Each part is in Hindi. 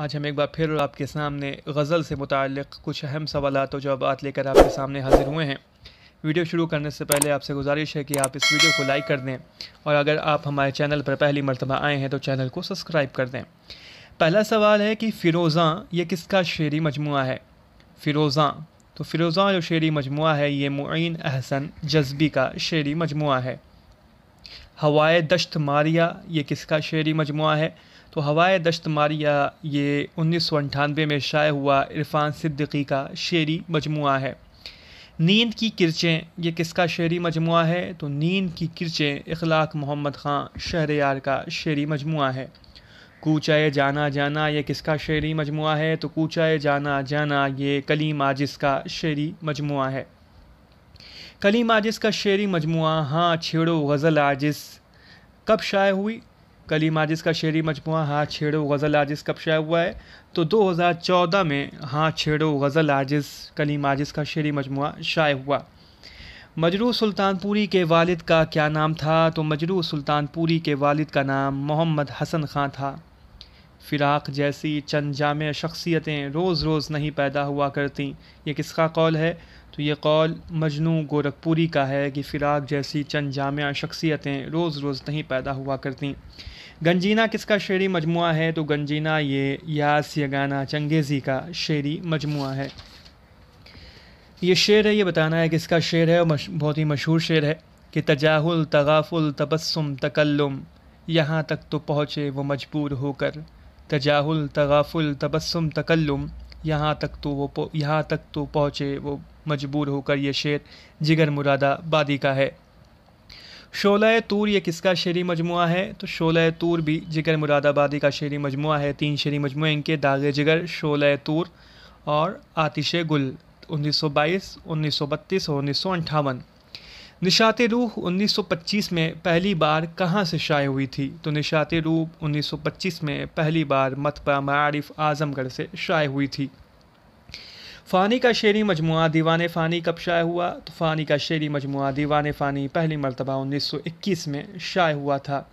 आज हम एक बार फिर आपके सामने गज़ल से मुतल कुछ अहम सवाल और जवाब लेकर आपके सामने हाजिर हुए हैं वीडियो शुरू करने से पहले आपसे गुजारिश है कि आप इस वीडियो को लाइक कर दें और अगर आप हमारे चैनल पर पहली मरतबा आए हैं तो चैनल को सब्सक्राइब कर दें पहला सवाल है कि फिरोज़ा ये किसका शेरी मजमू है फिरोज़ा तो फिरोज़ा जो शेरी मजमू है ये मुन अहसन जज्बी का शेरी मजमू है हवाए दश्त मारिया ये किसका शेरी मजमू है तो हवाए मारिया ये उन्नीस में शाये हुआ इरफान सिद्दीकी का शेरी मजमू है नींद की किरचें ये किसका शेरी मजमू है तो नींद की किरचें इखलाक मोहम्मद ख़ान यार का शेरी मजमू है कूचाए जाना जाना ये किसका शेरी मजमू है तो कूचाए जाना जाना ये कली माजिस का शेरी मजमू है कली माजिस का शेरी मजमू हाँ छेड़ो गज़ल आजिस कब शाये हुई कलीम माजिस का शेरी मजमू हाँ छेड़ो गज़ल आजिज़ कब शाया हुआ है तो 2014 में हाँ छेड़ो गज़ल आजिज़ कलीम आजिज़ का शेरी मजमू शाया हुआ मजरू सुल्तानपुरी के वालिद का क्या नाम था तो मजरू सुल्तानपुरी के वालिद का नाम मोहम्मद हसन ख़ान था फ़िराक जैसी चंद जाम शख्सियतें रोज़ रोज़ नहीं पैदा हुआ करती ये किसका कौल है तो ये कौल मजनू गोरखपुरी का है कि फ़िराक जैसी चंद जाम शख्सियतें रोज़ रोज़ नहीं पैदा हुआ करती गंजीना किसका शेरी मजमू है तो गंजीना ये यास यगाना चंगेज़ी का शेरी मजमू है ये शेर है ये बताना है किसका शेर है और बहुत ही मशहूर शेर है कि तजाहुल तगाफुल तबस्सुम तकल्लुम यहाँ तक तो पहुँचे वो मजबूर होकर तजाहुल तगाफुल तबस्सुम तकल्लुम यहाँ तक तो वो यहाँ तक तो पहुँचे वो मजबूर होकर यह शेर जिगर मुरादा बादी का है शोला तूर ये किसका शेरी मजमु है तो शोला तूर भी जिगर मुरादाबादी का शेरी मजमु है तीन शेरी मजमु इनके दागे जिगर शोला तूर और आतिश गुल 1922, 1932 और उन्नीस निशात रूह 1925 में पहली बार कहाँ से शाये हुई थी तो निशात रूह 1925 में पहली बार मतबा मारिफ आजमगढ़ से शाये हुई थी फ़ानी का शेरी मजमू दीवान फ़ानी कब शाये हुआ तो फ़ानी का शेरी मजमु दीवान फ़ानी पहली मरतबा 1921 में शाये हुआ था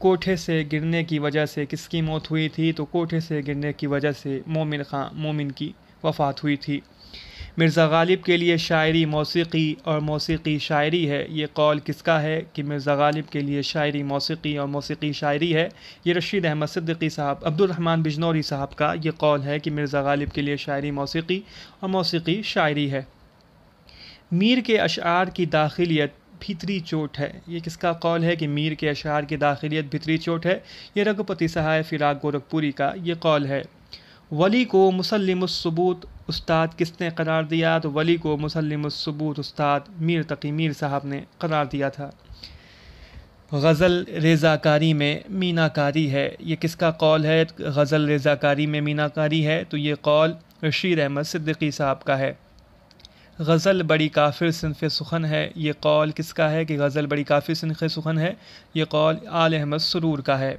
कोठे से गिरने की वजह से किसकी मौत हुई थी तो कोठे से गिरने की वजह से मोमिन खां मोमिन की वफ़ात हुई थी मिर्ज़ा गालिब के लिए शायरी मौसी और मौसी शायरी है ये कौल किसका है कि मिर्ज़ा गालिब के लिए शायरी मौसी और मौसी शायरी है ये रशीद अहमद सिद्दीकी साहब अब्दुलरहमान बिजनौरी साहब का ये कौल है कि मिर्ज़ा गालिब के लिए शायरी मौसी और मौसीकी शायरी है मीर के अशार की दाखिलियत भितरी चोट है ये किसका कौल है कि मीर के अशार की दाखिलियत भित्री चोट है ये रघुपति सहाय फिराक गोरखपुरी का ये कौल है वली को मुसलमसबूत उस्ताद किसने करार दिया तो वली को मुसलमसबूत उस्ताद मीर तकी मीर साहब ने करार दिया था गज़ल रेज़ाकारी में मीनाकारी है ये किसका कौल है गज़ल रेज़ाकारी में मीनाकारी है तो ये कौल रशीर अहमद सिद्दीकी साहब का है गज़ल बड़ी काफिर सिनफ़ सुखन है ये कौल किसका है कि गज़ल बड़ी काफिर सिनफ़ सुखन है ये कौल आल अहमद सरूर का है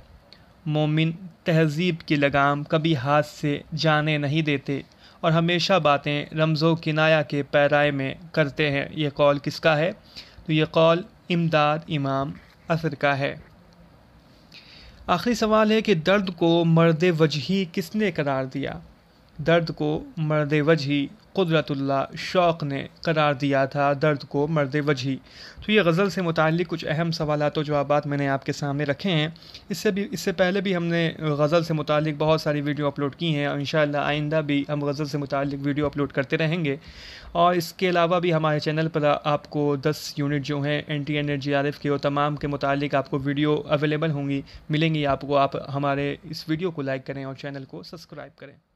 मोमिन तहज़ीब की लगाम कभी हाथ से जाने नहीं देते और हमेशा बातें रमज़ो किनाया के पैराए में करते हैं ये कौल किसका है तो ये कौल इमदाद इमाम असर का है आखिरी सवाल है कि दर्द को मर्द वजही किसने करार दिया दर्द को मर्द वजही कुदरतुल्ला शौक ने करार दिया था दर्द को मर्द वजही तो ये गज़ल से मुतल कुछ अहम सवाल व जवाब मैंने आपके सामने रखे हैं इससे भी इससे पहले भी हमने गज़ल से मुतल बहुत सारी वीडियो अपलोड की हैं और इन आइंदा भी हम गज़ल से मुतल वीडियो अपलोड करते रहेंगे और इसके अलावा भी हमारे चैनल पर आपको दस यूनिट जो हैं N T N G R F के और तमाम के मुतालिक आपको वीडियो अवेलेबल होंगी मिलेंगी आपको आप हमारे इस वीडियो को लाइक करें और चैनल को सब्सक्राइब करें